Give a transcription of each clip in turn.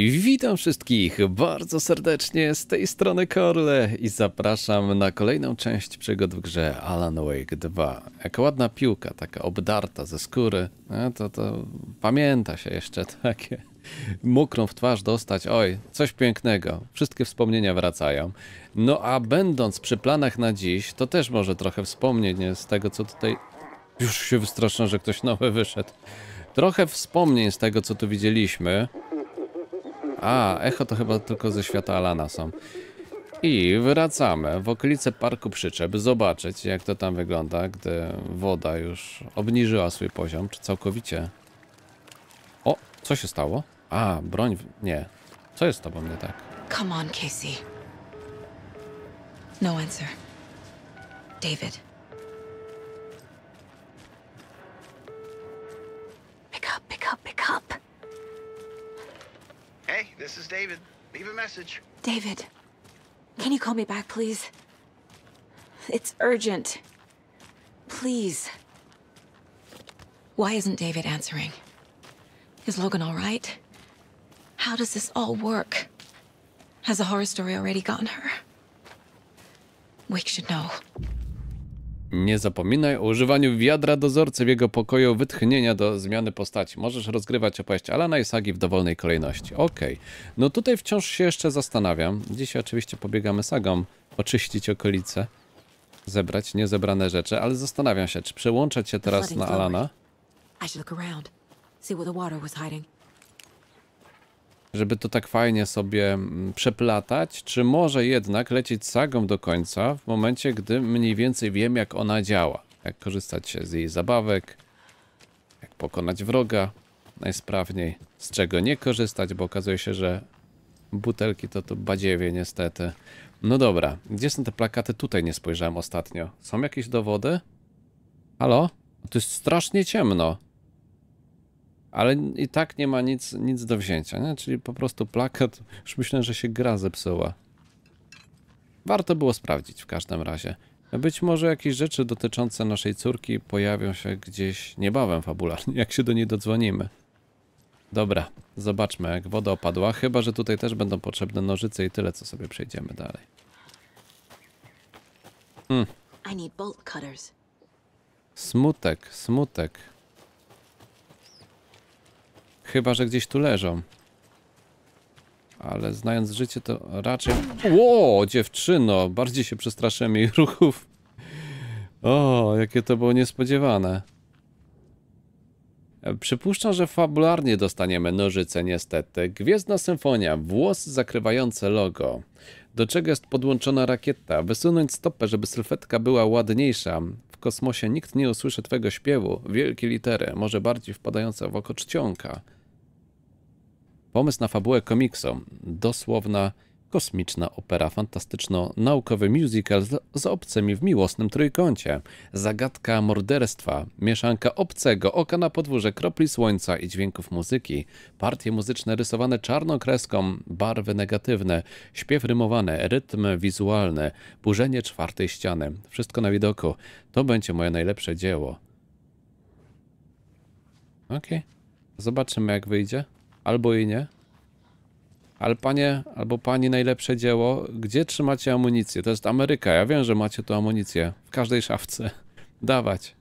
Witam wszystkich bardzo serdecznie z tej strony Korle i zapraszam na kolejną część przygód w grze Alan Wake 2. Jaka ładna piłka, taka obdarta ze skóry, no to, to pamięta się jeszcze takie. Mokrą w twarz dostać, oj, coś pięknego, wszystkie wspomnienia wracają. No a będąc przy planach na dziś, to też może trochę wspomnieć z tego co tutaj... Już się wystraszam, że ktoś nowy wyszedł. Trochę wspomnień z tego co tu widzieliśmy. A, echo to chyba tylko ze świata Alana są. I wracamy w okolice Parku Przyczep zobaczyć, jak to tam wygląda, gdy woda już obniżyła swój poziom, czy całkowicie... O, co się stało? A, broń... nie. Co jest z tobą nie tak? Come on, Casey. No answer. David. Pick up, pick up, pick up. Hey, this is David. Leave a message. David, can you call me back, please? It's urgent. Please. Why isn't David answering? Is Logan all right? How does this all work? Has a horror story already gotten her? Wake should know. Nie zapominaj o używaniu wiadra dozorcy w jego pokoju wytchnienia do zmiany postaci. Możesz rozgrywać opowieść Alana i Sagi w dowolnej kolejności. Okej. Okay. No tutaj wciąż się jeszcze zastanawiam. Dzisiaj oczywiście pobiegamy Sagą oczyścić okolice, zebrać niezebrane rzeczy, ale zastanawiam się, czy przełączać się teraz na Alana. I should żeby to tak fajnie sobie mm, przeplatać, czy może jednak lecieć sagą do końca w momencie, gdy mniej więcej wiem, jak ona działa, jak korzystać z jej zabawek, jak pokonać wroga najsprawniej, z czego nie korzystać, bo okazuje się, że butelki to to badziewie niestety. No dobra, gdzie są te plakaty? Tutaj nie spojrzałem ostatnio. Są jakieś dowody? Halo? To jest strasznie ciemno ale i tak nie ma nic, nic do wzięcia, nie? czyli po prostu plakat, już myślę, że się gra zepsuła. Warto było sprawdzić w każdym razie. Być może jakieś rzeczy dotyczące naszej córki pojawią się gdzieś niebawem fabularnie, jak się do niej dodzwonimy. Dobra, zobaczmy jak woda opadła, chyba że tutaj też będą potrzebne nożyce i tyle, co sobie przejdziemy dalej. Hmm. Smutek, smutek. Chyba, że gdzieś tu leżą. Ale znając życie, to raczej... Ło, dziewczyno! Bardziej się przestraszyłem jej ruchów. O, jakie to było niespodziewane. Przypuszczam, że fabularnie dostaniemy nożyce niestety. Gwiezdna symfonia, włos zakrywające logo. Do czego jest podłączona rakieta? Wysunąć stopę, żeby sylwetka była ładniejsza. W kosmosie nikt nie usłyszy twego śpiewu. Wielkie litery, może bardziej wpadające w oko czcionka. Pomysł na fabułę komiksu, dosłowna kosmiczna opera, fantastyczno-naukowy musical z, z obcymi w miłosnym trójkącie, zagadka morderstwa, mieszanka obcego, oka na podwórze, kropli słońca i dźwięków muzyki, partie muzyczne rysowane czarną kreską, barwy negatywne, śpiew rymowany, rytm wizualny, burzenie czwartej ściany. Wszystko na widoku. To będzie moje najlepsze dzieło. Okej. Okay. Zobaczymy jak wyjdzie albo i nie. Ale panie, albo pani najlepsze dzieło, gdzie trzymacie amunicję? To jest Ameryka, ja wiem, że macie tu amunicję. W każdej szafce. Dawać.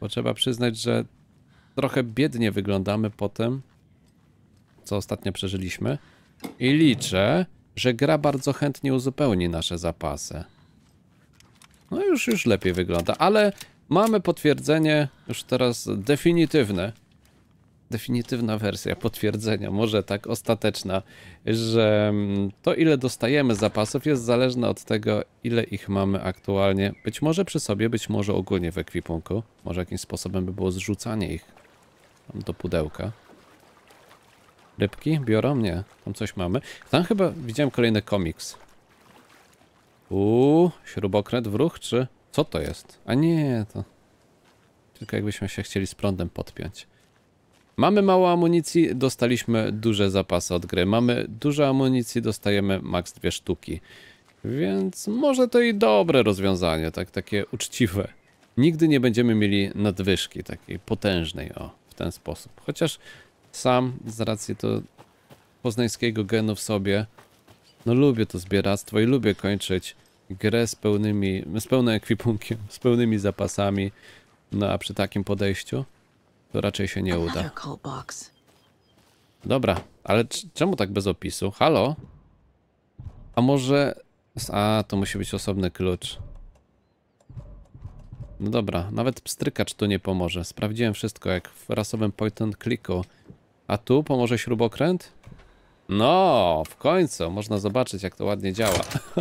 Bo trzeba przyznać, że trochę biednie wyglądamy po tym, co ostatnio przeżyliśmy. I liczę, że gra bardzo chętnie uzupełni nasze zapasy. No już, już lepiej wygląda, ale mamy potwierdzenie, już teraz definitywne, definitywna wersja potwierdzenia, może tak ostateczna, że mm, to ile dostajemy zapasów jest zależne od tego, ile ich mamy aktualnie. Być może przy sobie, być może ogólnie w ekwipunku. Może jakimś sposobem by było zrzucanie ich do pudełka. Rybki biorą? Nie. Tam coś mamy. Tam chyba widziałem kolejny komiks. Uuu, śrubokręt w ruch, czy... Co to jest? A nie, to... Tylko jakbyśmy się chcieli z prądem podpiąć. Mamy mało amunicji, dostaliśmy duże zapasy od gry. Mamy dużo amunicji, dostajemy maks dwie sztuki. Więc może to i dobre rozwiązanie, tak takie uczciwe. Nigdy nie będziemy mieli nadwyżki takiej potężnej, o, w ten sposób. Chociaż sam, z racji to poznańskiego genu w sobie, no lubię to zbieractwo i lubię kończyć grę z pełnymi, z pełnym ekwipunkiem, z pełnymi zapasami, no a przy takim podejściu to raczej się nie uda. Dobra, ale czemu tak bez opisu? Halo? A może... A, to musi być osobny klucz. No dobra, nawet pstrykacz tu nie pomoże. Sprawdziłem wszystko, jak w rasowym point and clicku. A tu pomoże śrubokręt? No, w końcu można zobaczyć, jak to ładnie działa.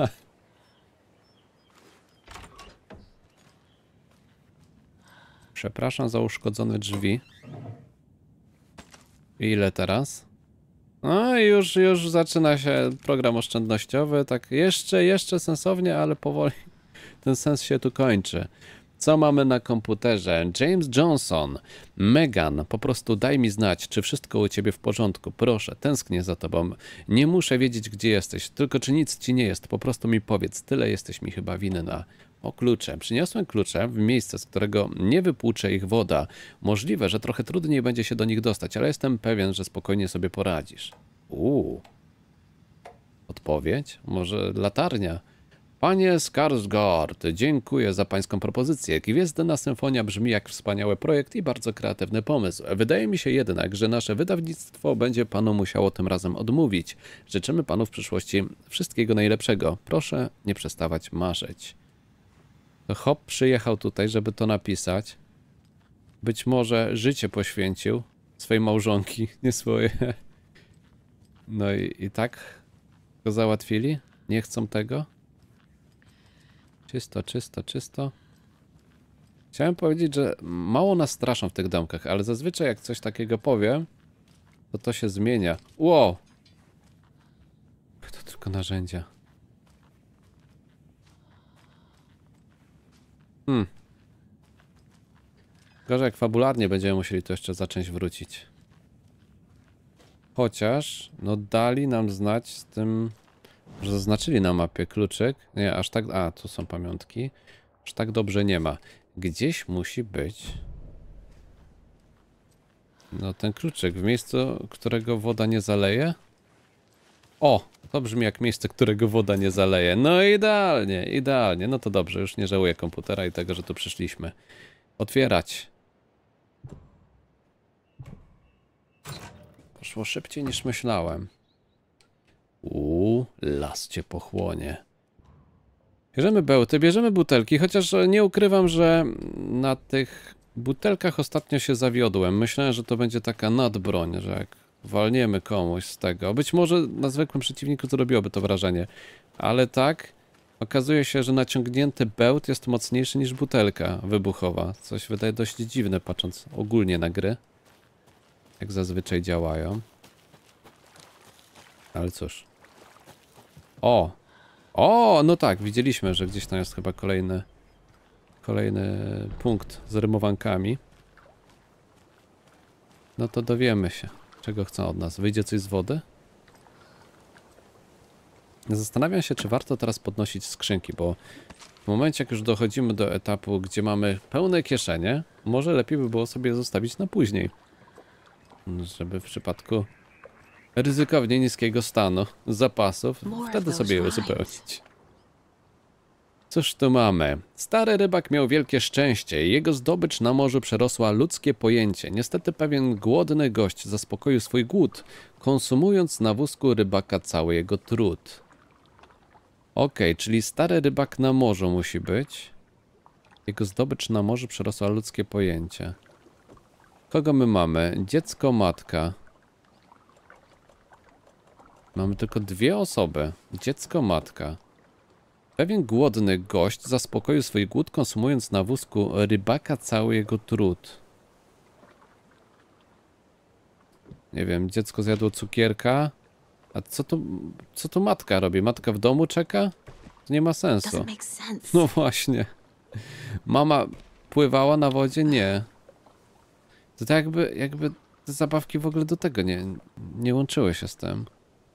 Przepraszam za uszkodzone drzwi. Ile teraz? No i już, już zaczyna się program oszczędnościowy, tak jeszcze, jeszcze sensownie, ale powoli ten sens się tu kończy. Co mamy na komputerze? James Johnson, Megan, po prostu daj mi znać, czy wszystko u ciebie w porządku. Proszę, tęsknię za tobą. Nie muszę wiedzieć, gdzie jesteś, tylko czy nic ci nie jest. Po prostu mi powiedz, tyle jesteś mi chyba winna. O klucze. Przyniosłem klucze w miejsce, z którego nie wypłucze ich woda. Możliwe, że trochę trudniej będzie się do nich dostać, ale jestem pewien, że spokojnie sobie poradzisz. Uuu. Odpowiedź? Może latarnia? Panie Skarsgård, dziękuję za pańską propozycję. Gwiezdna Symfonia brzmi jak wspaniały projekt i bardzo kreatywny pomysł. Wydaje mi się jednak, że nasze wydawnictwo będzie panu musiało tym razem odmówić. Życzymy panu w przyszłości wszystkiego najlepszego. Proszę nie przestawać marzyć. To no Hop przyjechał tutaj, żeby to napisać. Być może życie poświęcił swojej małżonki, nie swoje. No i, i tak go załatwili? Nie chcą tego? Czysto, czysto, czysto. Chciałem powiedzieć, że mało nas straszą w tych domkach, ale zazwyczaj jak coś takiego powiem, to to się zmienia. Wow! To tylko narzędzia. Hmm. Gorzej jak fabularnie będziemy musieli to jeszcze zacząć wrócić. Chociaż, no dali nam znać z tym, że zaznaczyli na mapie kluczyk. Nie, aż tak, a tu są pamiątki. Aż tak dobrze nie ma. Gdzieś musi być... No ten kluczyk, w miejscu, którego woda nie zaleje? O, to brzmi jak miejsce, którego woda nie zaleje. No idealnie, idealnie. No to dobrze, już nie żałuję komputera i tego, że tu przyszliśmy. Otwierać. Poszło szybciej niż myślałem. Uuu, las cię pochłonie. Bierzemy bełty, bierzemy butelki, chociaż nie ukrywam, że na tych butelkach ostatnio się zawiodłem. Myślałem, że to będzie taka nadbroń, że jak walniemy komuś z tego. Być może na zwykłym przeciwniku zrobiłoby to wrażenie, ale tak okazuje się, że naciągnięty bełt jest mocniejszy niż butelka wybuchowa, coś wydaje dość dziwne patrząc ogólnie na gry, jak zazwyczaj działają. Ale cóż. O! O, no tak, widzieliśmy, że gdzieś tam jest chyba kolejny kolejny punkt z rymowankami. No to dowiemy się. Czego chcą od nas? Wyjdzie coś z wody? Zastanawiam się, czy warto teraz podnosić skrzynki, bo w momencie, jak już dochodzimy do etapu, gdzie mamy pełne kieszenie, może lepiej by było sobie zostawić na później. Żeby w przypadku ryzykownie niskiego stanu zapasów, wtedy sobie je uzupełnić. Cóż tu mamy? Stary rybak miał wielkie szczęście. Jego zdobycz na morzu przerosła ludzkie pojęcie. Niestety pewien głodny gość zaspokoił swój głód, konsumując na wózku rybaka cały jego trud. Okej, okay, czyli stary rybak na morzu musi być. Jego zdobycz na morzu przerosła ludzkie pojęcie. Kogo my mamy? Dziecko, matka. Mamy tylko dwie osoby. Dziecko, matka. Pewien głodny gość zaspokoił swój głód, konsumując na wózku rybaka cały jego trud. Nie wiem, dziecko zjadło cukierka. A co to, co to matka robi? Matka w domu czeka? To nie ma sensu. No właśnie. Mama pływała na wodzie? Nie. To tak jakby, jakby te zabawki w ogóle do tego nie, nie łączyły się z tym.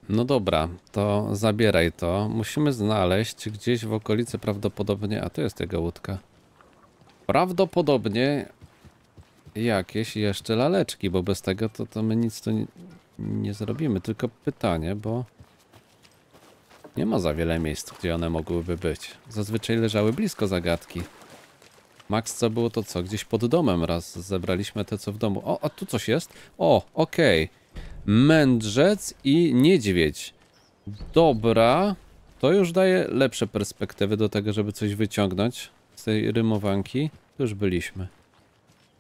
No dobra, to zabieraj to. Musimy znaleźć gdzieś w okolicy prawdopodobnie... A to jest jego łódka. Prawdopodobnie jakieś jeszcze laleczki, bo bez tego to, to my nic tu nie, nie zrobimy. Tylko pytanie, bo nie ma za wiele miejsc, gdzie one mogłyby być. Zazwyczaj leżały blisko zagadki. Max, co było to co? Gdzieś pod domem raz zebraliśmy te, co w domu. O, a tu coś jest? O, okej. Okay. Mędrzec i niedźwiedź. Dobra. To już daje lepsze perspektywy do tego, żeby coś wyciągnąć z tej rymowanki. Tu już byliśmy.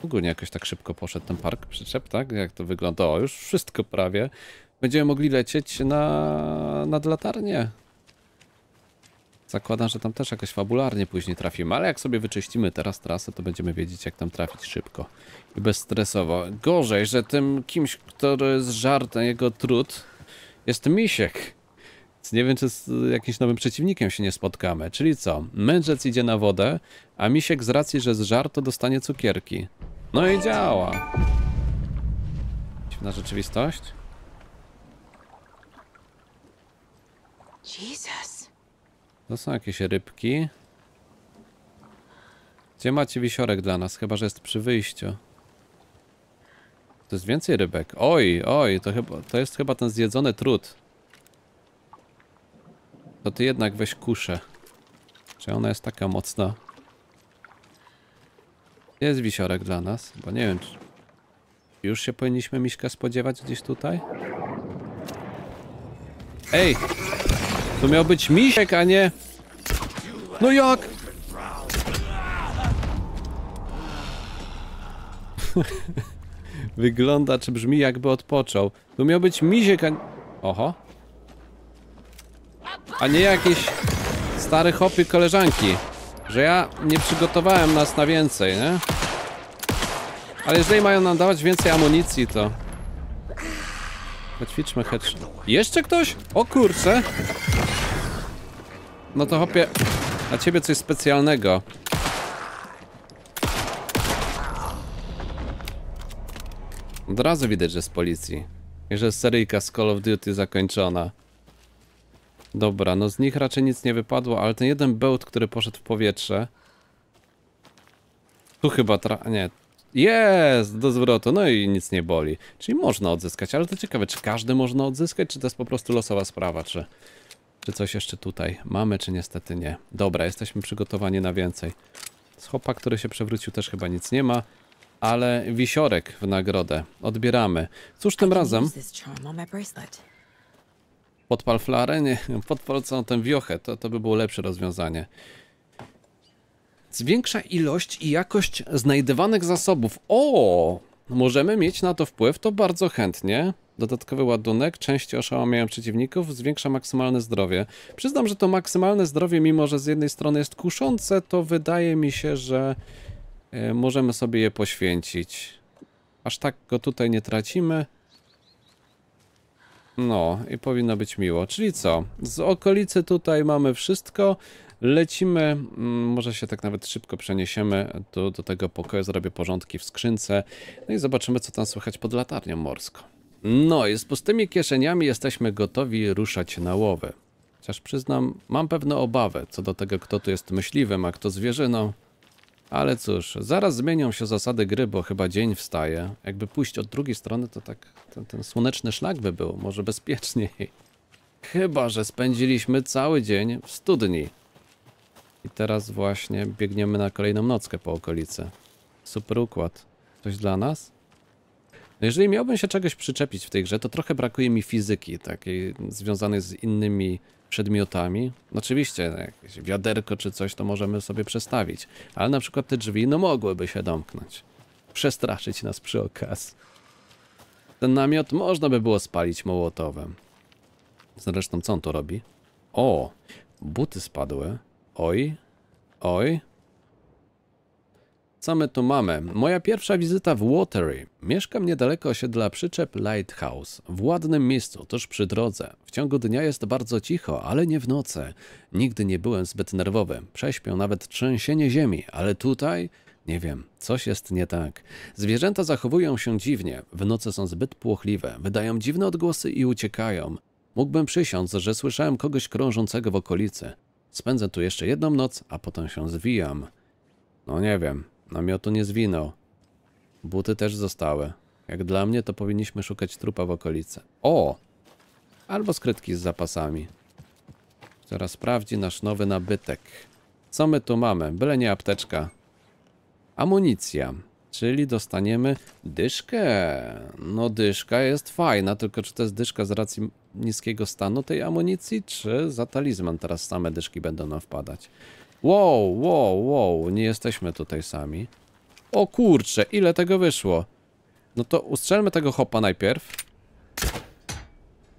Ogólnie jakoś tak szybko poszedł ten park przyczep, tak? Jak to wygląda? O, już wszystko prawie. Będziemy mogli lecieć na, nad latarnię. Zakładam, że tam też jakoś fabularnie później trafimy, ale jak sobie wyczyścimy teraz trasę, to będziemy wiedzieć, jak tam trafić szybko i bezstresowo. Gorzej, że tym kimś, który jest żartem, jego trud, jest Misiek. Więc nie wiem, czy z jakimś nowym przeciwnikiem się nie spotkamy. Czyli co? Mędrzec idzie na wodę, a Misiek z racji, że zżarto, dostanie cukierki. No i działa! Dziwna rzeczywistość. Jesus. To są jakieś rybki. Gdzie macie wisiorek dla nas? Chyba, że jest przy wyjściu. To jest więcej rybek. Oj, oj, to, chyba, to jest chyba ten zjedzony trud. To ty jednak weź kuszę. Czy ona jest taka mocna? Jest wisiorek dla nas, bo nie wiem, czy... Już się powinniśmy Miśka spodziewać gdzieś tutaj? Ej! To miał być misiek, a nie... No jak? Wygląda czy brzmi jakby odpoczął. To miał być misiek, a... Oho. A nie jakieś stary hopy koleżanki. Że ja nie przygotowałem nas na więcej, nie? Ale jeżeli mają nam dawać więcej amunicji, to... Poćwiczmy headshot. Jeszcze ktoś? O kurczę! No to hopie, na ciebie coś specjalnego. Od razu widać, że z policji. I że seryjka z Call of Duty zakończona. Dobra, no z nich raczej nic nie wypadło, ale ten jeden bełt, który poszedł w powietrze... Tu chyba tra... nie. Jest! Do zwrotu, no i nic nie boli. Czyli można odzyskać, ale to ciekawe, czy każdy można odzyskać, czy to jest po prostu losowa sprawa, czy... Czy coś jeszcze tutaj mamy, czy niestety nie? Dobra, jesteśmy przygotowani na więcej. Z chopa, który się przewrócił, też chyba nic nie ma. Ale wisiorek w nagrodę. Odbieramy. Cóż tym razem? Podpal flarę? Nie, podpal całą tę wiochę. To, to by było lepsze rozwiązanie. Zwiększa ilość i jakość znajdywanych zasobów. O! Możemy mieć na to wpływ, to bardzo chętnie. Dodatkowy ładunek, części oszałamiają przeciwników, zwiększa maksymalne zdrowie. Przyznam, że to maksymalne zdrowie, mimo że z jednej strony jest kuszące, to wydaje mi się, że e, możemy sobie je poświęcić. Aż tak go tutaj nie tracimy. No, i powinno być miło. Czyli co? Z okolicy tutaj mamy wszystko. Lecimy, mm, może się tak nawet szybko przeniesiemy do, do tego pokoju, zrobię porządki w skrzynce. No i zobaczymy, co tam słychać pod latarnią morską. No i z pustymi kieszeniami jesteśmy gotowi ruszać na łowę. Chociaż przyznam, mam pewne obawy co do tego, kto tu jest myśliwym, a kto zwierzyną. Ale cóż, zaraz zmienią się zasady gry, bo chyba dzień wstaje. Jakby pójść od drugiej strony, to tak ten, ten słoneczny szlak by był, może bezpieczniej. Chyba, że spędziliśmy cały dzień w studni. I teraz właśnie biegniemy na kolejną nockę po okolicy. Super układ. Coś dla nas? No jeżeli miałbym się czegoś przyczepić w tej grze, to trochę brakuje mi fizyki takiej związanej z innymi przedmiotami. Oczywiście no, jakieś wiaderko czy coś to możemy sobie przestawić, ale na przykład te drzwi no mogłyby się domknąć. Przestraszyć nas przy okazji. Ten namiot można by było spalić mołotowem. Zresztą co on to robi? O, buty spadły. Oj, oj, co my tu mamy? Moja pierwsza wizyta w Watery. Mieszkam niedaleko osiedla przyczep Lighthouse, w ładnym miejscu, tuż przy drodze. W ciągu dnia jest bardzo cicho, ale nie w nocy. Nigdy nie byłem zbyt nerwowy. Prześpią nawet trzęsienie ziemi, ale tutaj... Nie wiem, coś jest nie tak. Zwierzęta zachowują się dziwnie, w nocy są zbyt płochliwe, wydają dziwne odgłosy i uciekają. Mógłbym przysiąc, że słyszałem kogoś krążącego w okolicy. Spędzę tu jeszcze jedną noc, a potem się zwijam. No nie wiem, Namiotu nie zwinął. Buty też zostały. Jak dla mnie, to powinniśmy szukać trupa w okolicy. O! Albo skrytki z zapasami. Która sprawdzi nasz nowy nabytek. Co my tu mamy? Byle nie apteczka. Amunicja. Czyli dostaniemy dyszkę. No dyszka jest fajna, tylko czy to jest dyszka z racji niskiego stanu tej amunicji, czy za talizman teraz same dyszki będą nam wpadać. Wow, wow, wow, nie jesteśmy tutaj sami. O kurcze, ile tego wyszło? No to ustrzelmy tego hopa najpierw.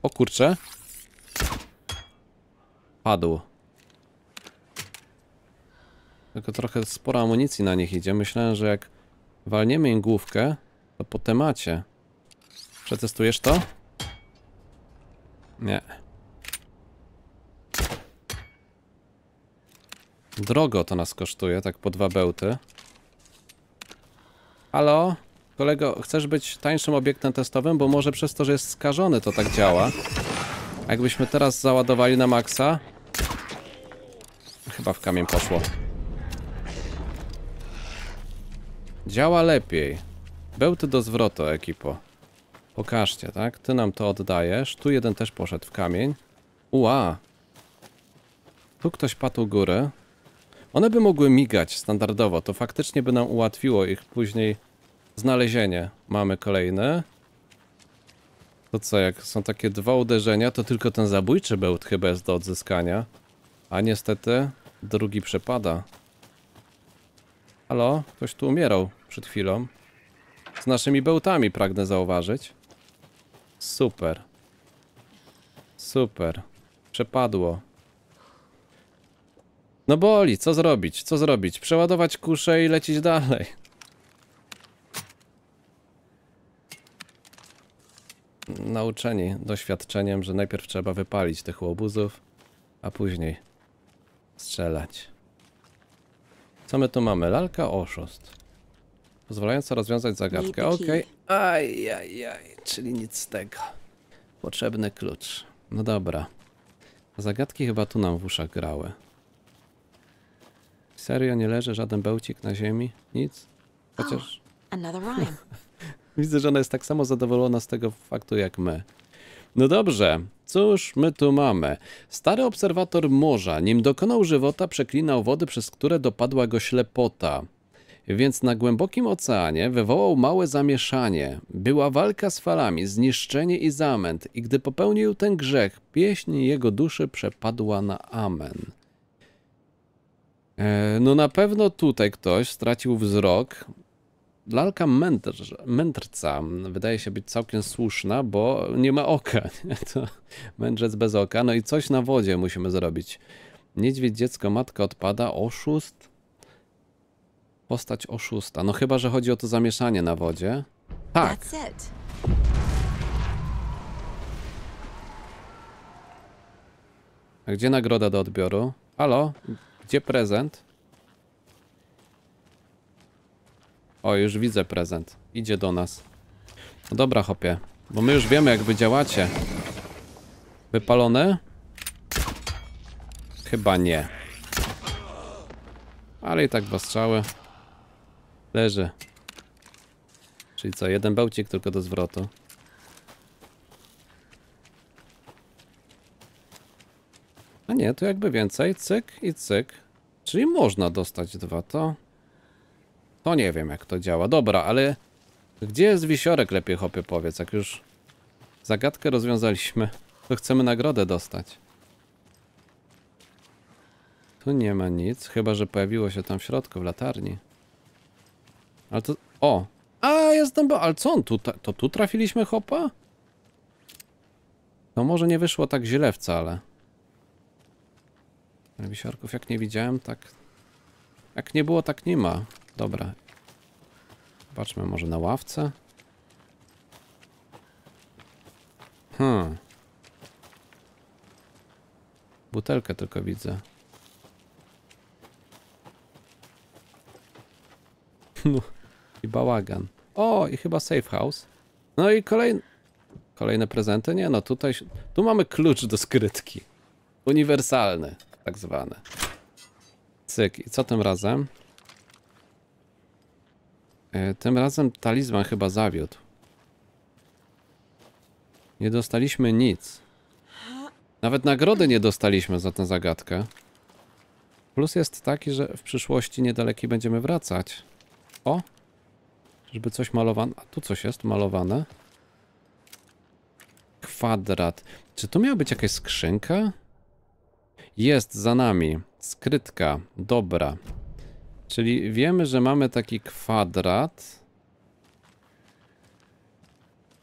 O kurcze. Padł. Tylko trochę spora amunicji na nich idzie. Myślałem, że jak walniemy im główkę, to po temacie. Przetestujesz to? Nie. Drogo to nas kosztuje, tak po dwa bełty. Halo? Kolego, chcesz być tańszym obiektem testowym? Bo może przez to, że jest skażony to tak działa. A jakbyśmy teraz załadowali na maksa... Chyba w kamień poszło. Działa lepiej. Bełty do zwrotu, ekipo. Pokażcie, tak? Ty nam to oddajesz. Tu jeden też poszedł w kamień. Ua! Tu ktoś patł górę. One by mogły migać standardowo, to faktycznie by nam ułatwiło ich później znalezienie. Mamy kolejne. To co, jak są takie dwa uderzenia, to tylko ten zabójczy bełt chyba jest do odzyskania. A niestety drugi przepada. Halo? Ktoś tu umierał przed chwilą. Z naszymi bełtami pragnę zauważyć. Super. Super. Przepadło. No boli, co zrobić, co zrobić? Przeładować kuszę i lecieć dalej. Nauczeni doświadczeniem, że najpierw trzeba wypalić tych łobuzów, a później strzelać. Co my tu mamy? Lalka oszust. Pozwalająca rozwiązać zagadkę. Okej. Okay. aj, czyli nic z tego. Potrzebny klucz. No dobra. Zagadki chyba tu nam w uszach grały. Serio nie leży żaden bełcik na ziemi? Nic? Chociaż... Oh, Widzę, że ona jest tak samo zadowolona z tego faktu jak my. No dobrze, cóż my tu mamy? Stary obserwator morza, nim dokonał żywota, przeklinał wody, przez które dopadła go ślepota. Więc na głębokim oceanie wywołał małe zamieszanie. Była walka z falami, zniszczenie i zamęt i gdy popełnił ten grzech, pieśń jego duszy przepadła na amen. E, no na pewno tutaj ktoś stracił wzrok. Lalka mędrza, mędrca wydaje się być całkiem słuszna, bo nie ma oka. To mędrzec bez oka. No i coś na wodzie musimy zrobić. Niedźwiedź, dziecko, matka odpada, oszust. Postać oszusta. No chyba, że chodzi o to zamieszanie na wodzie. Tak. A gdzie nagroda do odbioru? Halo? Gdzie prezent? O, już widzę prezent. Idzie do nas. No dobra, hopie. Bo my już wiemy, jak wy działacie. Wypalone? Chyba nie. Ale i tak dwa strzały. Leży. Czyli co, jeden bełcik tylko do zwrotu. A no nie, tu jakby więcej. Cyk i cyk. Czyli można dostać dwa, to... To nie wiem, jak to działa. Dobra, ale... Gdzie jest wisiorek, lepiej hopie powiedz, jak już zagadkę rozwiązaliśmy, to chcemy nagrodę dostać. Tu nie ma nic, chyba że pojawiło się tam w środku, w latarni. Ale to... O! A, jest tam... Ale co on tu... To tu trafiliśmy hopa? No może nie wyszło tak źle wcale. Wisiorków jak nie widziałem, tak... Jak nie było, tak nie ma. Dobra. Zobaczmy może na ławce. Hmm. Butelkę tylko widzę. No i bałagan. O, i chyba safe house. No i kolejne... Kolejne prezenty? Nie, no tutaj... Tu mamy klucz do skrytki. Uniwersalny tak zwany. Cyk. I co tym razem? E, tym razem talizman chyba zawiódł. Nie dostaliśmy nic. Nawet nagrody nie dostaliśmy za tę zagadkę. Plus jest taki, że w przyszłości niedaleki będziemy wracać. O! Żeby coś malowane... A tu coś jest malowane. Kwadrat. Czy tu miała być jakaś skrzynka? Jest za nami. Skrytka. Dobra. Czyli wiemy, że mamy taki kwadrat.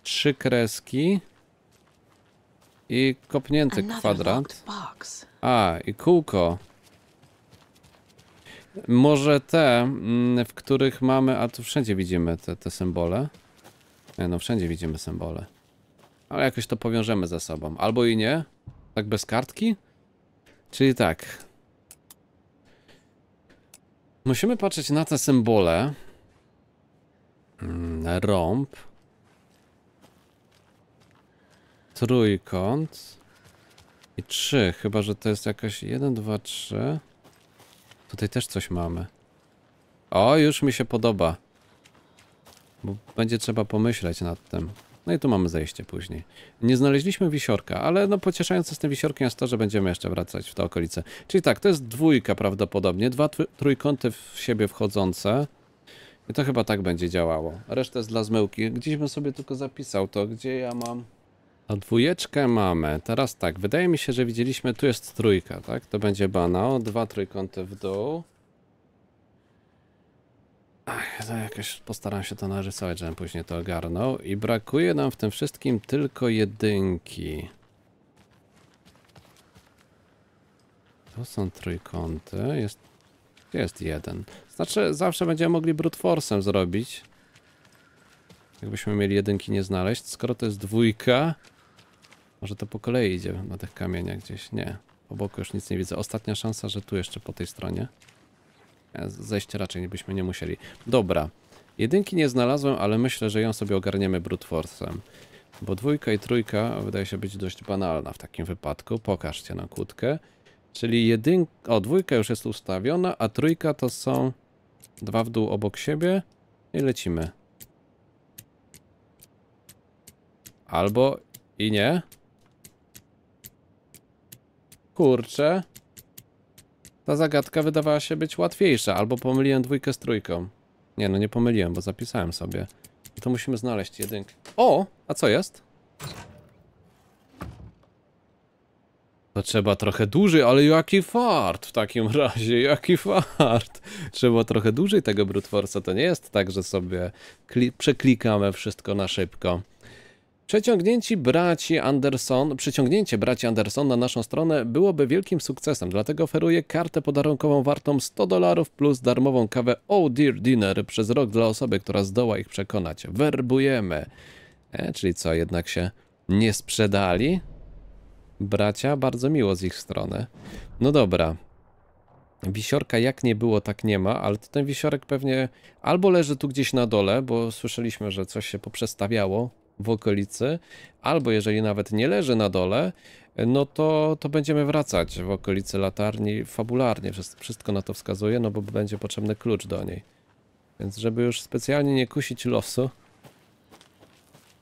Trzy kreski. I kopnięty kwadrat. A, i kółko. Może te, mm, w których mamy... A tu wszędzie widzimy te, te symbole. no wszędzie widzimy symbole. Ale jakoś to powiążemy ze sobą. Albo i nie. Tak bez kartki? Czyli tak. Musimy patrzeć na te symbole. Mm, rąb. Trójkąt. I trzy, chyba że to jest jakaś jeden, dwa, trzy. Tutaj też coś mamy. O, już mi się podoba. Bo będzie trzeba pomyśleć nad tym. No i tu mamy zejście później. Nie znaleźliśmy wisiorka, ale no pocieszające z tym wisiorkiem jest to, że będziemy jeszcze wracać w te okolice. Czyli tak, to jest dwójka prawdopodobnie, dwa trójkąty w siebie wchodzące. I to chyba tak będzie działało. Reszta jest dla zmyłki. Gdzieś bym sobie tylko zapisał to, gdzie ja mam... A dwójeczkę mamy. Teraz tak, wydaje mi się, że widzieliśmy, tu jest trójka, tak? To będzie banał, dwa trójkąty w dół. Ach, to jakoś postaram się to narysować, żebym później to ogarnął. I brakuje nam w tym wszystkim tylko jedynki. To są trójkąty. Jest, jest jeden. Znaczy, zawsze będziemy mogli brute force'em zrobić. Jakbyśmy mieli jedynki nie znaleźć. Skoro to jest dwójka, może to po kolei idzie na tych kamieniach gdzieś. Nie, po boku już nic nie widzę. Ostatnia szansa, że tu jeszcze po tej stronie. Zejść raczej byśmy nie musieli. Dobra. Jedynki nie znalazłem, ale myślę, że ją sobie ogarniemy brute force'em. Bo dwójka i trójka wydaje się być dość banalna w takim wypadku. Pokażcie na kłódkę. Czyli jedynka... O, dwójka już jest ustawiona, a trójka to są dwa w dół obok siebie i lecimy. Albo i nie. Kurczę. Ta zagadka wydawała się być łatwiejsza, albo pomyliłem dwójkę z trójką. Nie, no nie pomyliłem, bo zapisałem sobie. To musimy znaleźć jedynkę. O! A co jest? To trzeba trochę dłużej, ale jaki fart w takim razie, jaki fart. Trzeba trochę dłużej tego brutworca, to nie jest tak, że sobie przeklikamy wszystko na szybko. Przeciągnięci braci Anderson, przyciągnięcie braci Anderson na naszą stronę byłoby wielkim sukcesem, dlatego oferuję kartę podarunkową wartą 100 dolarów plus darmową kawę Oh Dear Dinner przez rok dla osoby, która zdoła ich przekonać. Werbujemy. E, czyli co, jednak się nie sprzedali? Bracia, bardzo miło z ich strony. No dobra, Wisiorka jak nie było, tak nie ma, ale ten wisiorek pewnie albo leży tu gdzieś na dole, bo słyszeliśmy, że coś się poprzestawiało, w okolicy, albo jeżeli nawet nie leży na dole, no to, to będziemy wracać w okolicy latarni fabularnie. Wszystko na to wskazuje, no bo będzie potrzebny klucz do niej. Więc żeby już specjalnie nie kusić losu,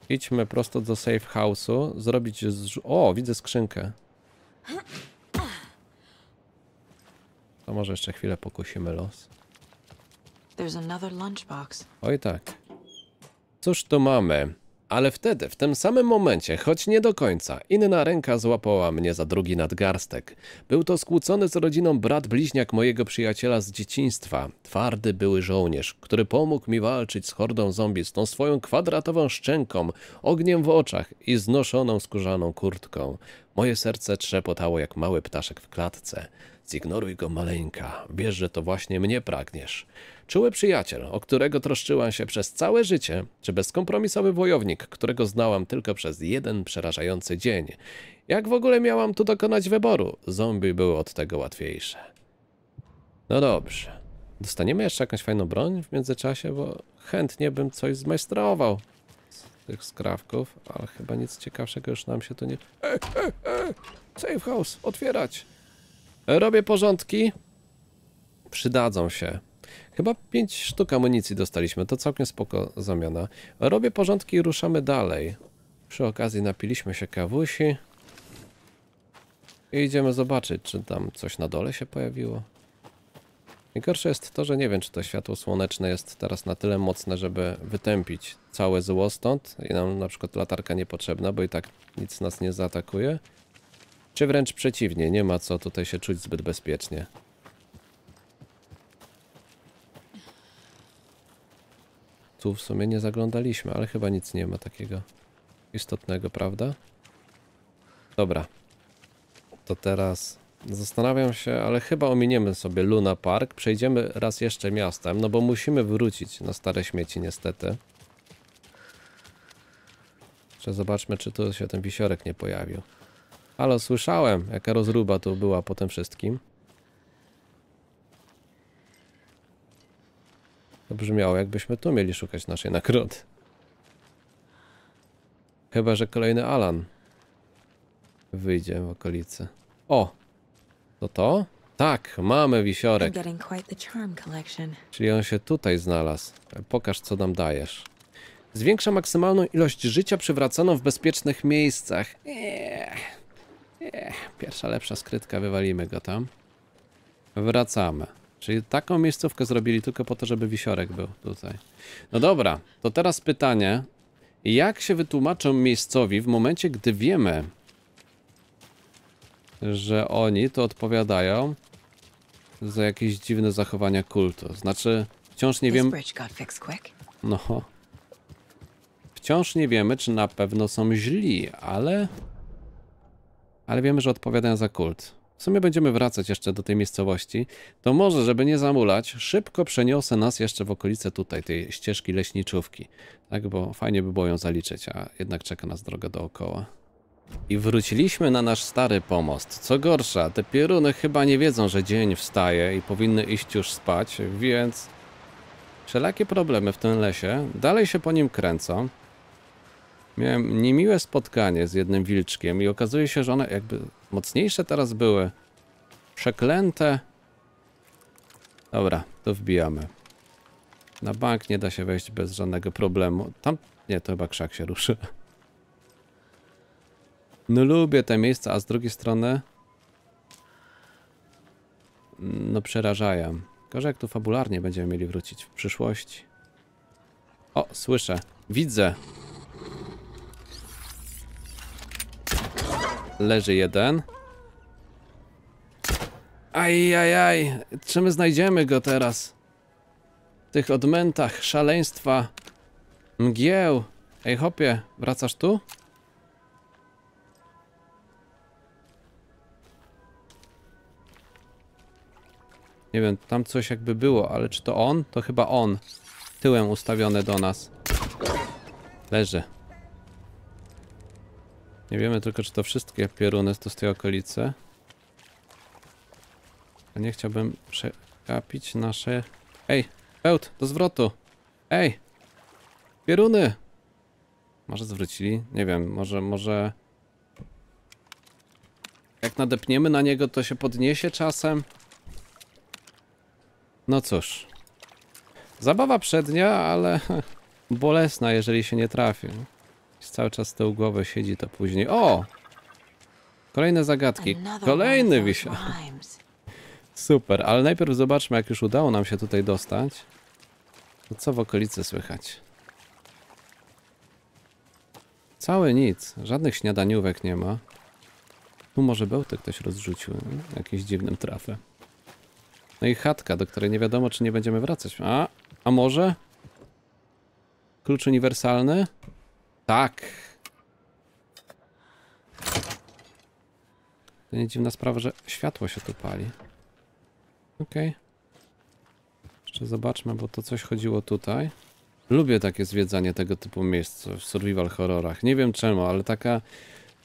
idźmy prosto do safe house'u, zrobić... Z... O, widzę skrzynkę. To może jeszcze chwilę pokusimy los. Oj tak. Cóż tu mamy? Ale wtedy, w tym samym momencie, choć nie do końca, inna ręka złapała mnie za drugi nadgarstek. Był to skłócony z rodziną brat bliźniak mojego przyjaciela z dzieciństwa, twardy były żołnierz, który pomógł mi walczyć z hordą zombie z tą swoją kwadratową szczęką, ogniem w oczach i znoszoną skórzaną kurtką. Moje serce trzepotało jak mały ptaszek w klatce. Zignoruj go maleńka, wiesz, że to właśnie mnie pragniesz. Czuły przyjaciel, o którego troszczyłam się przez całe życie, czy bezkompromisowy wojownik, którego znałam tylko przez jeden przerażający dzień. Jak w ogóle miałam tu dokonać wyboru? Zombie były od tego łatwiejsze. No dobrze. Dostaniemy jeszcze jakąś fajną broń w międzyczasie, bo chętnie bym coś zmajstrował z tych skrawków, ale chyba nic ciekawszego już nam się tu nie... E, e, e! Safe house, otwierać! Robię porządki. Przydadzą się. Chyba 5 sztuk amunicji dostaliśmy, to całkiem spoko zamiana. Robię porządki i ruszamy dalej. Przy okazji napiliśmy się kawusi. I idziemy zobaczyć, czy tam coś na dole się pojawiło. Najgorsze jest to, że nie wiem, czy to światło słoneczne jest teraz na tyle mocne, żeby wytępić całe zło stąd i nam na przykład latarka niepotrzebna, bo i tak nic nas nie zaatakuje. Czy wręcz przeciwnie, nie ma co tutaj się czuć zbyt bezpiecznie. Tu w sumie nie zaglądaliśmy, ale chyba nic nie ma takiego istotnego, prawda? Dobra. To teraz zastanawiam się, ale chyba ominiemy sobie Luna Park. Przejdziemy raz jeszcze miastem, no bo musimy wrócić na stare śmieci niestety. Jeszcze zobaczmy, czy tu się ten wisiorek nie pojawił. Halo, słyszałem, jaka rozruba to była po tym wszystkim. To brzmiało, jakbyśmy tu mieli szukać naszej nagrody. Chyba, że kolejny Alan wyjdzie w okolicy. O! To to? Tak, mamy wisiorek. Czyli on się tutaj znalazł. Pokaż, co nam dajesz. Zwiększa maksymalną ilość życia przywracaną w bezpiecznych miejscach. Eee. Nie, pierwsza lepsza skrytka, wywalimy go tam. Wracamy. Czyli taką miejscówkę zrobili tylko po to, żeby wisiorek był tutaj. No dobra, to teraz pytanie. Jak się wytłumaczą miejscowi w momencie, gdy wiemy, że oni to odpowiadają za jakieś dziwne zachowania kultu? Znaczy, wciąż nie wiem... No. Wciąż nie wiemy, czy na pewno są źli, ale ale wiemy, że odpowiadają za kult. W sumie będziemy wracać jeszcze do tej miejscowości. To może, żeby nie zamulać, szybko przeniosę nas jeszcze w okolice tutaj, tej ścieżki leśniczówki. Tak, bo fajnie by było ją zaliczyć, a jednak czeka nas droga dookoła. I wróciliśmy na nasz stary pomost. Co gorsza, te pieruny chyba nie wiedzą, że dzień wstaje i powinny iść już spać, więc... Wszelakie problemy w tym lesie dalej się po nim kręcą miałem niemiłe spotkanie z jednym wilczkiem i okazuje się, że one jakby mocniejsze teraz były. Przeklęte. Dobra, to wbijamy. Na bank nie da się wejść bez żadnego problemu. Tam, nie, to chyba krzak się ruszy. No lubię te miejsca, a z drugiej strony... No przerażają. Gorzej jak tu fabularnie będziemy mieli wrócić w przyszłości. O, słyszę. Widzę. Leży jeden. Ajajaj, czy my znajdziemy go teraz? W tych odmętach, szaleństwa, mgieł. Ej hopie, wracasz tu? Nie wiem, tam coś jakby było, ale czy to on? To chyba on. Tyłem ustawione do nas. Leży. Nie wiemy tylko, czy to wszystkie pieruny to z tej okolicy. Nie chciałbym przekapić nasze... Ej, pełt, do zwrotu! Ej! Pieruny! Może zwrócili? Nie wiem, może, może... Jak nadepniemy na niego, to się podniesie czasem. No cóż. Zabawa przednia, ale bolesna, jeżeli się nie trafi cały czas tę głowę siedzi, to później... O! Kolejne zagadki. Kolejny wisiel. Super, ale najpierw zobaczmy, jak już udało nam się tutaj dostać. To co w okolicy słychać? Całe nic. Żadnych śniadaniówek nie ma. Tu może bełty ktoś rozrzucił. Jakimś dziwnym trafem. No i chatka, do której nie wiadomo, czy nie będziemy wracać. A, a może? Klucz uniwersalny? Tak. To nie dziwna sprawa, że światło się tu pali. Okej. Okay. Jeszcze zobaczmy, bo to coś chodziło tutaj. Lubię takie zwiedzanie tego typu miejsc w survival horrorach. Nie wiem czemu, ale taka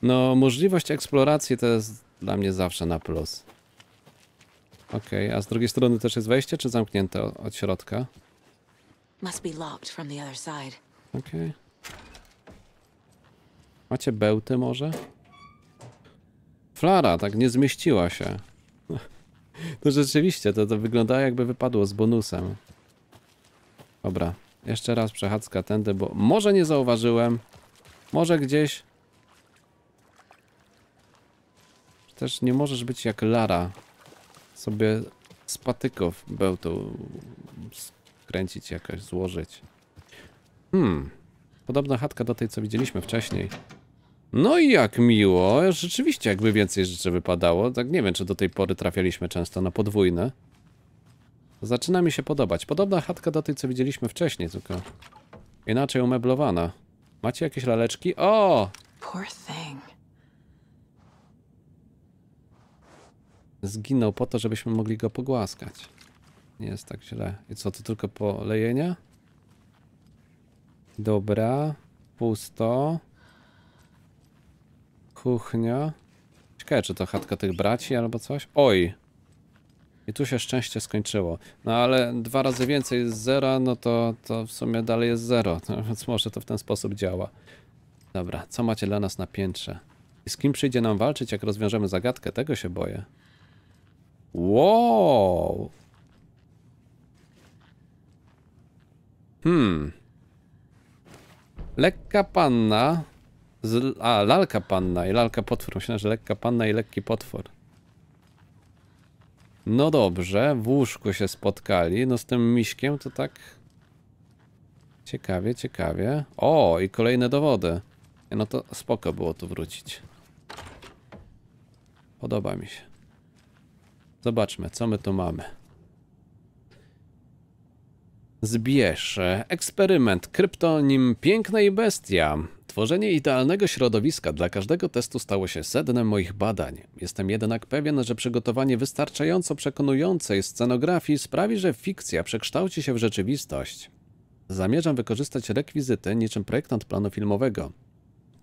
no możliwość eksploracji to jest dla mnie zawsze na plus. Okej, okay, a z drugiej strony też jest wejście, czy zamknięte od środka? Okej. Okay. Macie bełty może? Flara, tak nie zmieściła się. To no rzeczywiście, to, to wygląda jakby wypadło z bonusem. Dobra, jeszcze raz przechadzka tędy, bo może nie zauważyłem. Może gdzieś... Też nie możesz być jak Lara. Sobie z patyków bełtu skręcić jakoś, złożyć. Hmm. Podobna chatka do tej, co widzieliśmy wcześniej. No i jak miło, rzeczywiście jakby więcej rzeczy wypadało. Tak nie wiem, czy do tej pory trafialiśmy często na podwójne. Zaczyna mi się podobać. Podobna chatka do tej, co widzieliśmy wcześniej, tylko inaczej umeblowana. Macie jakieś laleczki? O! Zginął po to, żebyśmy mogli go pogłaskać. Nie jest tak źle. I co, to tylko polejenia? Dobra. Pusto. Kuchnia. Ciekawe, czy to chatka tych braci albo coś. Oj! I tu się szczęście skończyło. No ale dwa razy więcej jest zera, no to, to w sumie dalej jest zero. No, więc może to w ten sposób działa. Dobra, co macie dla nas na piętrze? I z kim przyjdzie nam walczyć, jak rozwiążemy zagadkę? Tego się boję. Wow! Hmm. Lekka panna z, a, lalka panna i lalka potwór. Myślę, że lekka panna i lekki potwór. No dobrze, w łóżku się spotkali. No z tym miśkiem to tak... Ciekawie, ciekawie. O, i kolejne dowody. No to spoko było tu wrócić. Podoba mi się. Zobaczmy, co my tu mamy. Zbierz. Eksperyment. Kryptonim Pięknej Bestia. Tworzenie idealnego środowiska dla każdego testu stało się sednem moich badań. Jestem jednak pewien, że przygotowanie wystarczająco przekonującej scenografii sprawi, że fikcja przekształci się w rzeczywistość. Zamierzam wykorzystać rekwizyty niczym projektant planu filmowego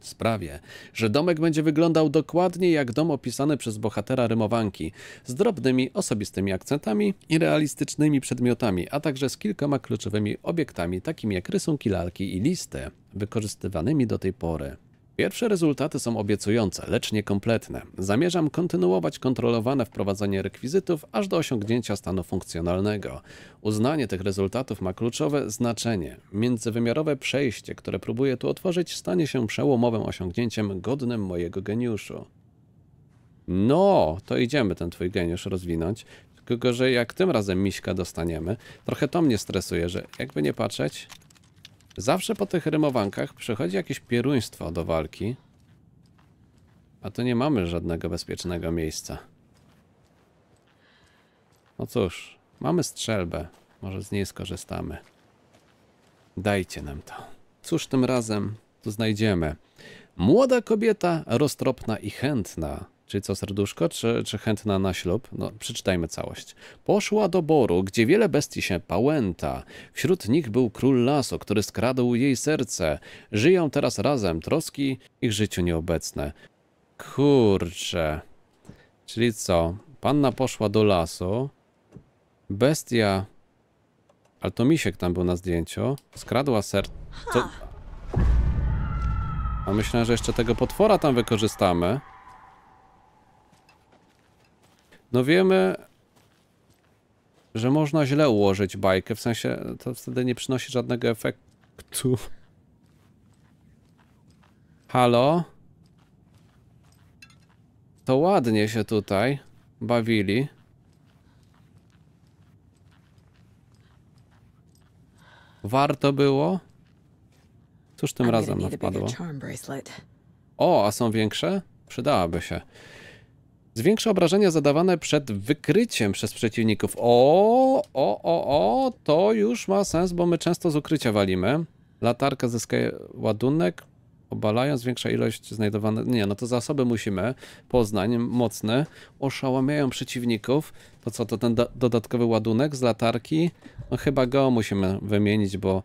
sprawie, że domek będzie wyglądał dokładnie jak dom opisany przez bohatera rymowanki, z drobnymi, osobistymi akcentami i realistycznymi przedmiotami, a także z kilkoma kluczowymi obiektami, takimi jak rysunki, lalki i listy, wykorzystywanymi do tej pory. Pierwsze rezultaty są obiecujące, lecz niekompletne. Zamierzam kontynuować kontrolowane wprowadzanie rekwizytów aż do osiągnięcia stanu funkcjonalnego. Uznanie tych rezultatów ma kluczowe znaczenie. Międzywymiarowe przejście, które próbuję tu otworzyć, stanie się przełomowym osiągnięciem godnym mojego geniuszu. No, to idziemy ten twój geniusz rozwinąć. Tylko, że jak tym razem miśka dostaniemy, trochę to mnie stresuje, że jakby nie patrzeć, Zawsze po tych rymowankach przychodzi jakieś pieruństwo do walki. A tu nie mamy żadnego bezpiecznego miejsca. No cóż, mamy strzelbę. Może z niej skorzystamy. Dajcie nam to. Cóż tym razem tu znajdziemy? Młoda kobieta, roztropna i chętna, Czyli co, serduszko, czy, czy chętna na ślub? No, przeczytajmy całość. Poszła do boru, gdzie wiele bestii się pałęta. Wśród nich był król lasu, który skradł jej serce. Żyją teraz razem, troski ich życiu nieobecne. Kurcze. Czyli co? Panna poszła do lasu. Bestia. Ale to misiek tam był na zdjęciu. Skradła serce. A myślę, że jeszcze tego potwora tam wykorzystamy. No wiemy, że można źle ułożyć bajkę, w sensie to wtedy nie przynosi żadnego efektu. Halo? To ładnie się tutaj bawili. Warto było? Cóż tym razem wpadło? O, a są większe? Przydałaby się. Zwiększa obrażenia zadawane przed wykryciem przez przeciwników. O, o, o, o, to już ma sens, bo my często z ukrycia walimy. Latarka zyskaje ładunek, obalając większa ilość znajdowanych... Nie, no to zasoby musimy. Poznań mocne Oszałamiają przeciwników. To co, to ten do dodatkowy ładunek z latarki? No chyba go musimy wymienić, bo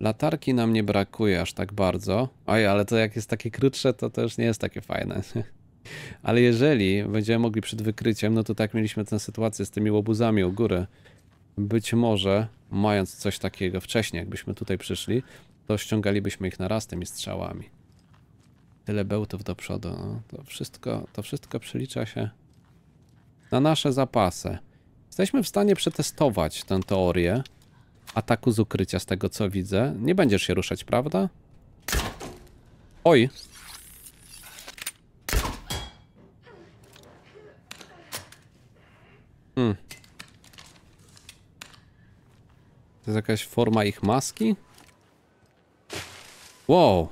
latarki nam nie brakuje aż tak bardzo. Oj, ale to jak jest takie krótsze, to też nie jest takie fajne. Ale jeżeli będziemy mogli przed wykryciem, no to tak mieliśmy tę sytuację z tymi łobuzami u góry. Być może, mając coś takiego wcześniej, jakbyśmy tutaj przyszli, to ściągalibyśmy ich naraz tymi strzałami. Tyle bełtów do przodu. No, to, wszystko, to wszystko przelicza się na nasze zapasy. Jesteśmy w stanie przetestować tę teorię ataku z ukrycia, z tego co widzę. Nie będziesz się ruszać, prawda? Oj, Hmm. To jest jakaś forma ich maski? Wow.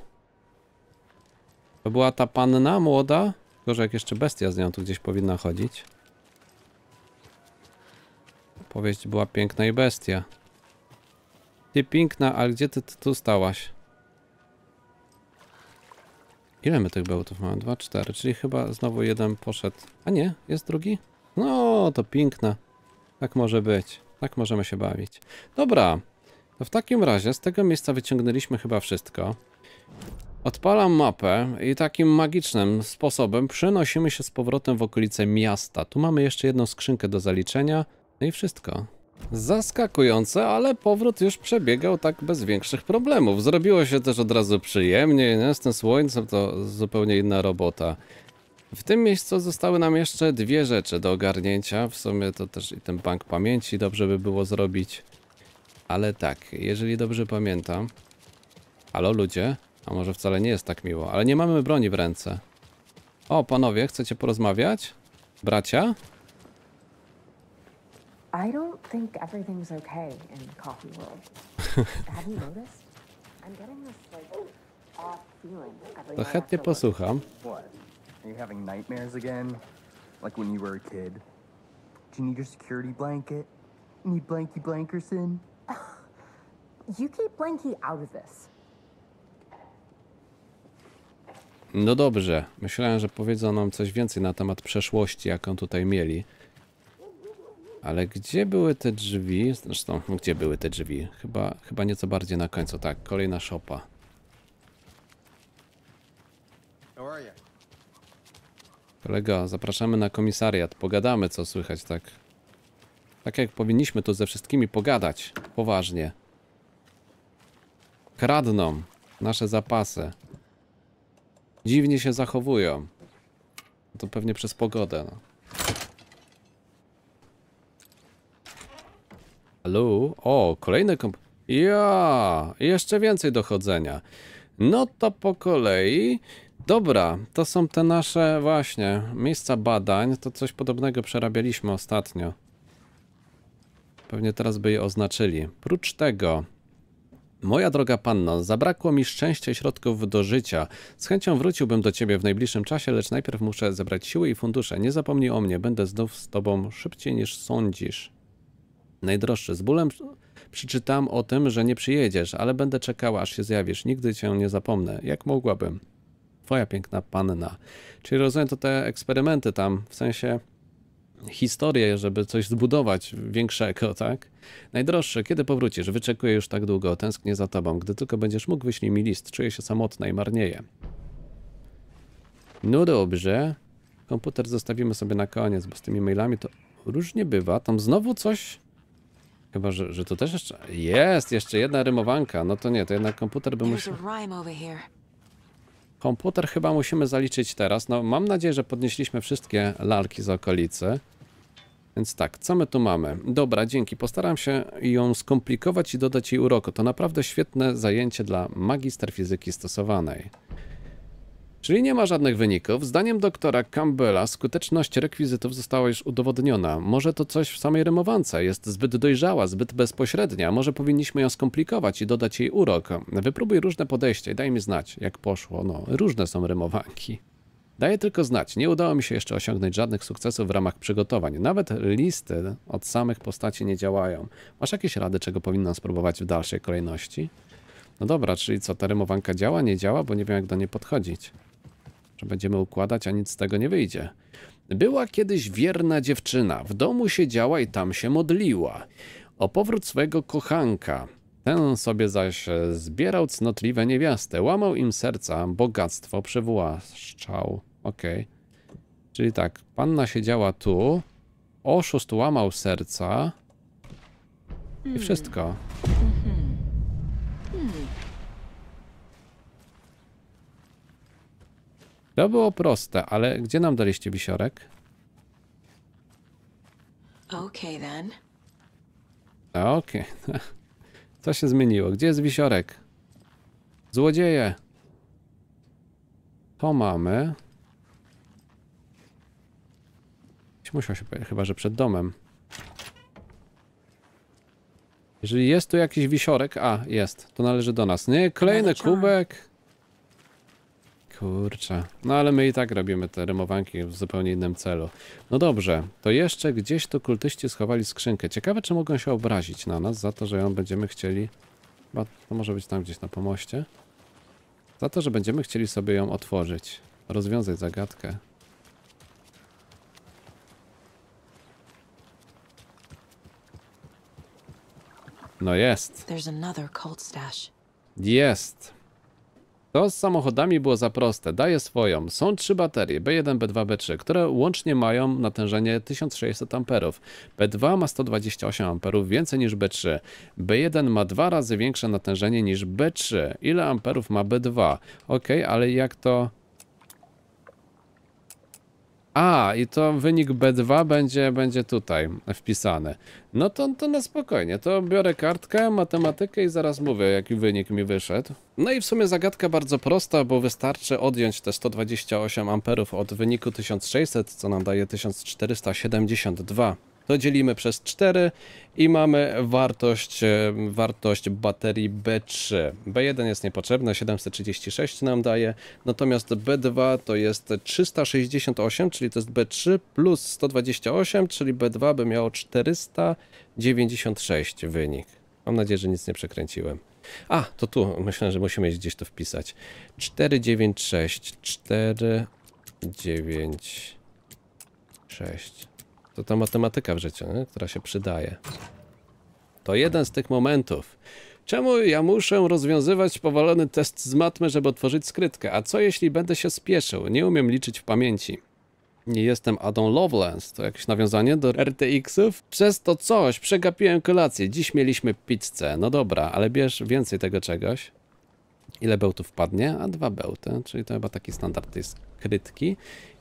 To była ta panna młoda? Gorzej jak jeszcze bestia z nią tu gdzieś powinna chodzić. Powieść była piękna i bestia. Ty piękna, ale gdzie ty, ty tu stałaś? Ile my tych bełtów mamy? Dwa, cztery, czyli chyba znowu jeden poszedł. A nie, jest drugi? No, to piękne. Tak może być. Tak możemy się bawić. Dobra. To w takim razie z tego miejsca wyciągnęliśmy chyba wszystko. Odpalam mapę i takim magicznym sposobem przenosimy się z powrotem w okolice miasta. Tu mamy jeszcze jedną skrzynkę do zaliczenia. No i wszystko. Zaskakujące, ale powrót już przebiegał tak bez większych problemów. Zrobiło się też od razu przyjemnie, nie? z tym słońcem to zupełnie inna robota. W tym miejscu zostały nam jeszcze dwie rzeczy do ogarnięcia. W sumie to też i ten bank pamięci dobrze by było zrobić. Ale tak, jeżeli dobrze pamiętam... Halo ludzie? A może wcale nie jest tak miło, ale nie mamy broni w ręce. O, panowie, chcecie porozmawiać? Bracia? I don't think everything's okay in the coffee world. Have you noticed? I'm getting this like off feeling. To chętnie posłucham. What? Are you having nightmares again? Like when you were a kid? Do you need your security blanket? Need Blanky Blankerson? you keep Blanky out of this. No dobrze. Myślałem, że powiedzą nam coś więcej na temat przeszłości, jaką tutaj mieli. Ale gdzie były te drzwi? Zresztą, gdzie były te drzwi? Chyba, chyba nieco bardziej na końcu. Tak, kolejna szopa. Kolego, zapraszamy na komisariat. Pogadamy, co słychać, tak? Tak jak powinniśmy to ze wszystkimi pogadać. Poważnie. Kradną nasze zapasy. Dziwnie się zachowują. To pewnie przez pogodę. No. Halo? O, kolejny komp... Ja, jeszcze więcej dochodzenia. No to po kolei Dobra, to są te nasze właśnie miejsca badań. To coś podobnego przerabialiśmy ostatnio. Pewnie teraz by je oznaczyli. Prócz tego, Moja droga panno, zabrakło mi szczęścia i środków do życia. Z chęcią wróciłbym do ciebie w najbliższym czasie, lecz najpierw muszę zebrać siły i fundusze. Nie zapomnij o mnie, będę znów z tobą szybciej niż sądzisz. Najdroższy, z bólem przeczytam o tym, że nie przyjedziesz, ale będę czekała, aż się zjawisz. Nigdy cię nie zapomnę, jak mogłabym. Twoja piękna panna. Czyli rozumiem to te eksperymenty tam, w sensie historię, żeby coś zbudować większego, tak? Najdroższy, kiedy powrócisz? Wyczekuję już tak długo, tęsknię za tobą. Gdy tylko będziesz mógł, wyślij mi list. Czuję się samotna i marnieję. No dobrze. Komputer zostawimy sobie na koniec, bo z tymi mailami to różnie bywa. Tam znowu coś... Chyba, że, że to też jeszcze... Jest! Jeszcze jedna rymowanka. No to nie, to jednak komputer by musiał... Komputer chyba musimy zaliczyć teraz. No, mam nadzieję, że podnieśliśmy wszystkie lalki z okolicy. Więc tak, co my tu mamy? Dobra, dzięki. Postaram się ją skomplikować i dodać jej uroku. To naprawdę świetne zajęcie dla magister fizyki stosowanej. Czyli nie ma żadnych wyników. Zdaniem doktora Campbella skuteczność rekwizytów została już udowodniona. Może to coś w samej rymowance jest zbyt dojrzała, zbyt bezpośrednia. Może powinniśmy ją skomplikować i dodać jej urok. Wypróbuj różne podejście i daj mi znać, jak poszło. No, różne są rymowanki. Daję tylko znać, nie udało mi się jeszcze osiągnąć żadnych sukcesów w ramach przygotowań. Nawet listy od samych postaci nie działają. Masz jakieś rady, czego powinnam spróbować w dalszej kolejności? No dobra, czyli co, ta rymowanka działa, nie działa, bo nie wiem jak do niej podchodzić że będziemy układać, a nic z tego nie wyjdzie. Była kiedyś wierna dziewczyna, w domu siedziała i tam się modliła. O powrót swojego kochanka. Ten sobie zaś e, zbierał cnotliwe niewiastę, łamał im serca, bogactwo przywłaszczał. Okej. Okay. Czyli tak, panna siedziała tu, oszust łamał serca i wszystko. Mhm. To było proste, ale gdzie nam daliście wisiorek? Okej, okay, then. Okej. Co się zmieniło? Gdzie jest wisiorek? Złodzieje! To mamy. Musiał się pojawić, chyba że przed domem. Jeżeli jest tu jakiś wisiorek, a jest, to należy do nas. Nie, kolejny kubek. Kurczę. No ale my i tak robimy te rymowanki w zupełnie innym celu. No dobrze, to jeszcze gdzieś tu kultyści schowali skrzynkę. Ciekawe, czy mogą się obrazić na nas za to, że ją będziemy chcieli... Chyba to może być tam gdzieś na pomoście. Za to, że będziemy chcieli sobie ją otworzyć. Rozwiązać zagadkę. No jest. Jest. To z samochodami było za proste, Daję swoją. Są trzy baterie, B1, B2, B3, które łącznie mają natężenie 1600 A. B2 ma 128 A więcej niż B3. B1 ma dwa razy większe natężenie niż B3. Ile amperów ma B2? Ok, ale jak to a, i to wynik B2 będzie, będzie tutaj wpisany. No to, to na spokojnie, to biorę kartkę, matematykę i zaraz mówię, jaki wynik mi wyszedł. No i w sumie zagadka bardzo prosta, bo wystarczy odjąć te 128 amperów od wyniku 1600, co nam daje 1472 to dzielimy przez 4 i mamy wartość, e, wartość baterii B3. B1 jest niepotrzebne, 736 nam daje, natomiast B2 to jest 368, czyli to jest B3 plus 128, czyli B2 by miało 496 wynik. Mam nadzieję, że nic nie przekręciłem. A, to tu, myślę, że musimy gdzieś to wpisać. 496, 496. To ta matematyka w życiu, nie? która się przydaje. To jeden z tych momentów. Czemu ja muszę rozwiązywać powolony test z matmy, żeby otworzyć skrytkę? A co jeśli będę się spieszył? Nie umiem liczyć w pamięci. Nie jestem Adam Lovelace. To jakieś nawiązanie do RTX-ów? Przez to coś, przegapiłem kolację. Dziś mieliśmy pizzę. No dobra, ale bierz więcej tego czegoś. Ile bełtów wpadnie? A dwa bełty, czyli to chyba taki standard tej skrytki.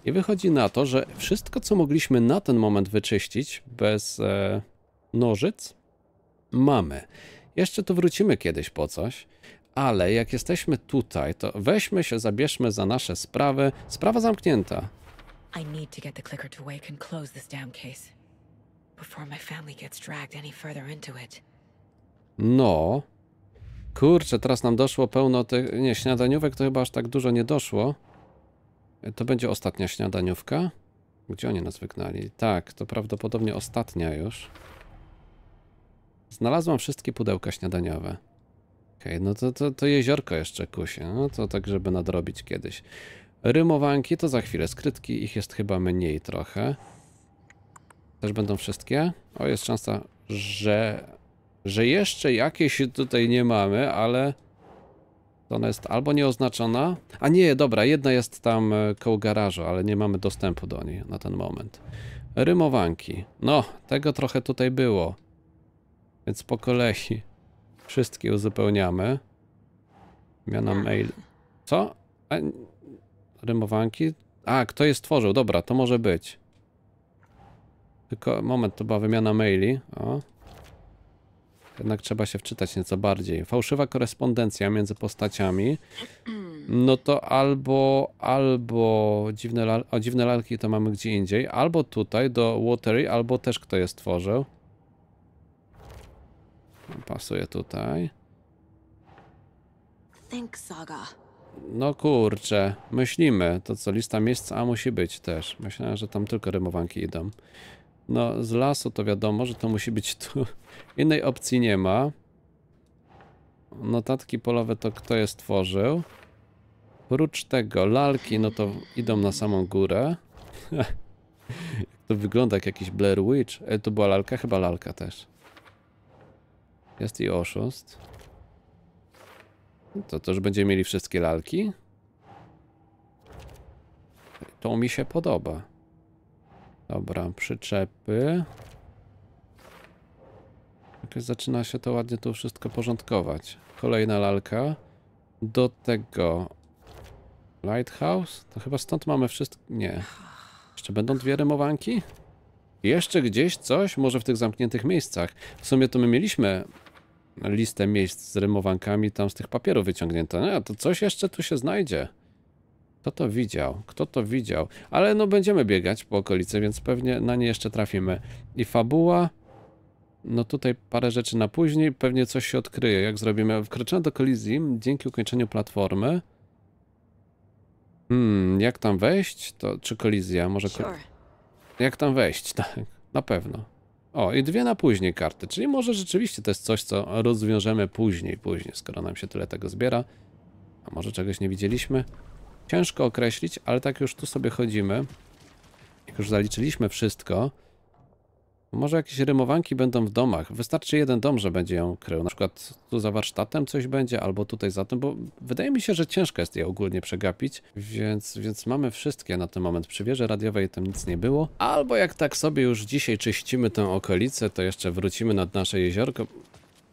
I wychodzi na to, że wszystko, co mogliśmy na ten moment wyczyścić bez e, nożyc, mamy. Jeszcze tu wrócimy kiedyś po coś, ale jak jesteśmy tutaj, to weźmy się, zabierzmy za nasze sprawy. Sprawa zamknięta. I need to get the clicker to and close this damn case before my family gets dragged any further into it. No. Kurczę, teraz nam doszło pełno tych... Nie, śniadaniówek to chyba aż tak dużo nie doszło. To będzie ostatnia śniadaniówka. Gdzie oni nas wygnali? Tak, to prawdopodobnie ostatnia już. Znalazłam wszystkie pudełka śniadaniowe. Okej, okay, no to, to, to jeziorko jeszcze kusie. No to tak, żeby nadrobić kiedyś. Rymowanki to za chwilę. Skrytki ich jest chyba mniej trochę. Też będą wszystkie? O, jest szansa, że, że jeszcze jakieś tutaj nie mamy, ale to ona jest albo nieoznaczona, a nie, dobra, jedna jest tam e, koło garażu, ale nie mamy dostępu do niej na ten moment. Rymowanki. No, tego trochę tutaj było. Więc po kolei wszystkie uzupełniamy. Miana tak. mail. Co? A, rymowanki? A, kto je stworzył? Dobra, to może być. Tylko moment, to była wymiana maili. O. Jednak trzeba się wczytać nieco bardziej. Fałszywa korespondencja między postaciami. No to albo, albo dziwne, o, dziwne lalki to mamy gdzie indziej, albo tutaj do Watery, albo też kto je stworzył. Pasuje tutaj. No kurczę, myślimy. To co, lista miejsc A musi być też. Myślałem, że tam tylko rymowanki idą. No, z lasu to wiadomo, że to musi być tu. Innej opcji nie ma. Notatki polowe to kto je stworzył? Prócz tego, lalki, no to idą na samą górę. to wygląda jak jakiś Blair Witch. E, to była lalka? Chyba lalka też. Jest i oszust. To też będziemy mieli wszystkie lalki? To mi się podoba. Dobra, przyczepy. Jakoś zaczyna się to ładnie tu wszystko porządkować. Kolejna lalka. Do tego Lighthouse? To chyba stąd mamy wszystko... Nie. Jeszcze będą dwie rymowanki? Jeszcze gdzieś coś? Może w tych zamkniętych miejscach. W sumie to my mieliśmy listę miejsc z rymowankami tam z tych papierów wyciągnięte. No, to coś jeszcze tu się znajdzie. Kto to widział? Kto to widział? Ale no będziemy biegać po okolicy, więc pewnie na nie jeszcze trafimy. I fabuła... No tutaj parę rzeczy na później, pewnie coś się odkryje, jak zrobimy. Wkroczone do kolizji dzięki ukończeniu platformy. Hmm, jak tam wejść? To czy kolizja? Może ko Jak tam wejść? Tak, na pewno. O, i dwie na później karty, czyli może rzeczywiście to jest coś, co rozwiążemy później, później, skoro nam się tyle tego zbiera. A może czegoś nie widzieliśmy? Ciężko określić, ale tak już tu sobie chodzimy. Jak już zaliczyliśmy wszystko, może jakieś rymowanki będą w domach. Wystarczy jeden dom, że będzie ją krył. Na przykład tu za warsztatem coś będzie, albo tutaj za tym, bo wydaje mi się, że ciężko jest je ogólnie przegapić, więc, więc mamy wszystkie na ten moment. Przy wieży radiowej tam nic nie było. Albo jak tak sobie już dzisiaj czyścimy tę okolicę, to jeszcze wrócimy nad nasze jeziorko.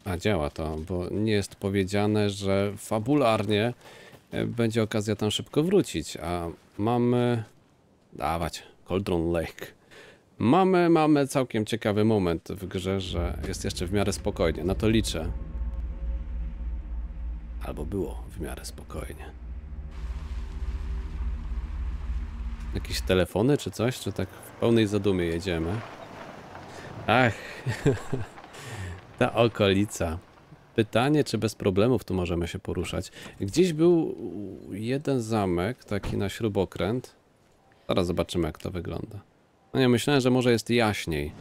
A działa to, bo nie jest powiedziane, że fabularnie E, będzie okazja tam szybko wrócić, a mamy... Dawać, Coldron Lake. Mamy, mamy całkiem ciekawy moment w grze, że jest jeszcze w miarę spokojnie, na to liczę. Albo było w miarę spokojnie. Jakieś telefony czy coś, czy tak w pełnej zadumie jedziemy? Ach, ta okolica pytanie, czy bez problemów tu możemy się poruszać. Gdzieś był jeden zamek, taki na śrubokręt. Zaraz zobaczymy, jak to wygląda. No nie, myślałem, że może jest jaśniej.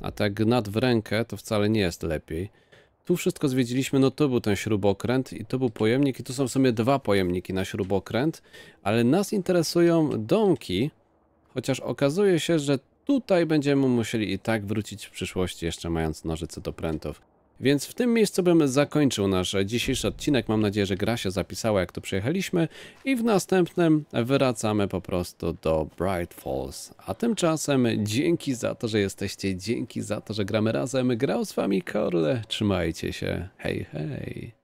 A tak nad w rękę to wcale nie jest lepiej. Tu wszystko zwiedziliśmy, no to był ten śrubokręt i to był pojemnik i tu są w sumie dwa pojemniki na śrubokręt, ale nas interesują domki, chociaż okazuje się, że tutaj będziemy musieli i tak wrócić w przyszłości jeszcze mając nożyce do prętów. Więc w tym miejscu bym zakończył nasz dzisiejszy odcinek. Mam nadzieję, że gra się zapisała, jak tu przyjechaliśmy. I w następnym wracamy po prostu do Bright Falls. A tymczasem dzięki za to, że jesteście, dzięki za to, że gramy razem. Grał z wami Korle. Trzymajcie się. Hej, hej.